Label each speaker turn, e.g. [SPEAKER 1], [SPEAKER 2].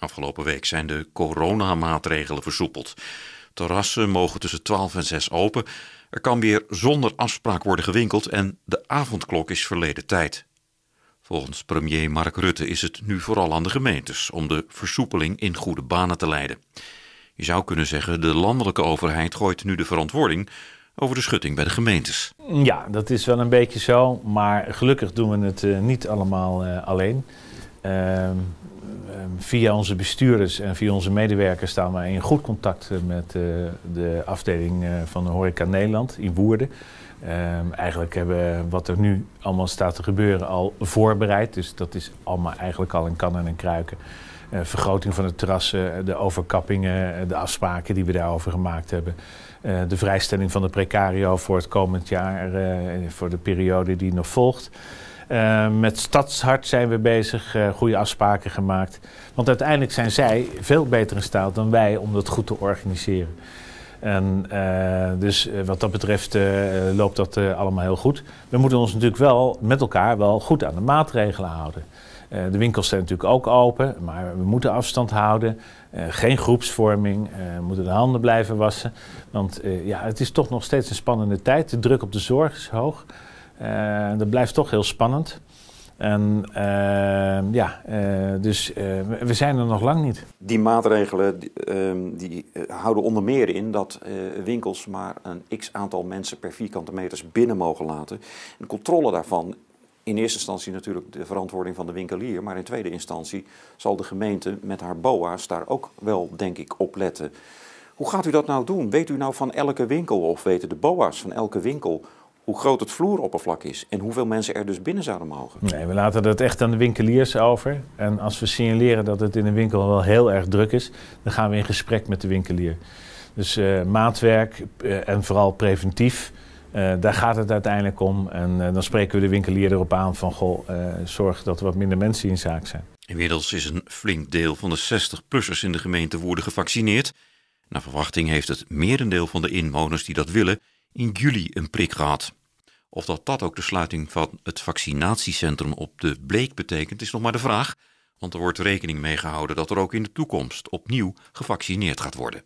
[SPEAKER 1] Afgelopen week zijn de coronamaatregelen versoepeld. Terrassen mogen tussen 12 en 6 open. Er kan weer zonder afspraak worden gewinkeld en de avondklok is verleden tijd. Volgens premier Mark Rutte is het nu vooral aan de gemeentes om de versoepeling in goede banen te leiden. Je zou kunnen zeggen, de landelijke overheid gooit nu de verantwoording over de schutting bij de gemeentes.
[SPEAKER 2] Ja, dat is wel een beetje zo, maar gelukkig doen we het eh, niet allemaal eh, alleen. Ehm, ehm, via onze bestuurders en via onze medewerkers staan we in goed contact eh, met eh, de afdeling eh, van de Horeca Nederland in Woerden. Ehm, eigenlijk hebben we wat er nu allemaal staat te gebeuren al voorbereid. Dus dat is allemaal eigenlijk al in kannen en kruiken. vergroting van de terrassen, de overkappingen, de afspraken die we daarover gemaakt hebben. de vrijstelling van de precario voor het komend jaar, uh, voor de periode die nog volgt. Eh, met Stadshart zijn we bezig, eh, goede afspraken gemaakt. Want uiteindelijk zijn zij veel beter in staat dan wij om dat goed te organiseren. En eh, dus wat dat betreft loopt dat allemaal heel goed. We moeten ons natuurlijk wel met elkaar wel goed aan de maatregelen houden. de winkels zijn natuurlijk ook open, maar we moeten afstand houden. geen groepsvorming, we moeten de handen blijven wassen. Want ja, het is toch nog steeds een spannende tijd. De druk op de zorg is hoog. Eh, dat blijft toch heel spannend. En eh, ja, eh, dus we zijn er nog lang niet.
[SPEAKER 1] Die maatregelen die, ehm, die houden onder meer in dat winkels maar een x aantal mensen per vierkante meters binnen mogen laten. En controle daarvan, in eerste instantie natuurlijk de verantwoording van de winkelier, maar in tweede instantie zal de gemeente met haar BOA's daar ook wel, denk ik, op letten. Hoe gaat u dat nou doen? Weet u nou van elke winkel of weten de BOA's van elke winkel hoe groot het vloeroppervlak is en hoeveel mensen er dus binnen zouden mogen.
[SPEAKER 2] Nee, we laten dat echt aan de winkeliers over. En als we signaleren dat het in de winkel wel heel erg druk is, dan gaan we in gesprek met de winkelier. Dus eh, maatwerk eh, en vooral preventief. Uh, daar gaat het uiteindelijk om. En dan spreken we de winkelier erop aan van... goh, zorg dat er wat minder mensen in zaak zijn.
[SPEAKER 1] Inmiddels is een flink deel van de 60-plussers in de gemeente worden gevaccineerd. Naar verwachting heeft het merendeel van de inwoners die dat willen... in juli een prik gehad. Of dat dat ook de sluiting van het vaccinatiecentrum op de Bleek betekent, is nog maar de vraag. Want er wordt rekening mee gehouden dat er ook in de toekomst opnieuw gevaccineerd gaat worden.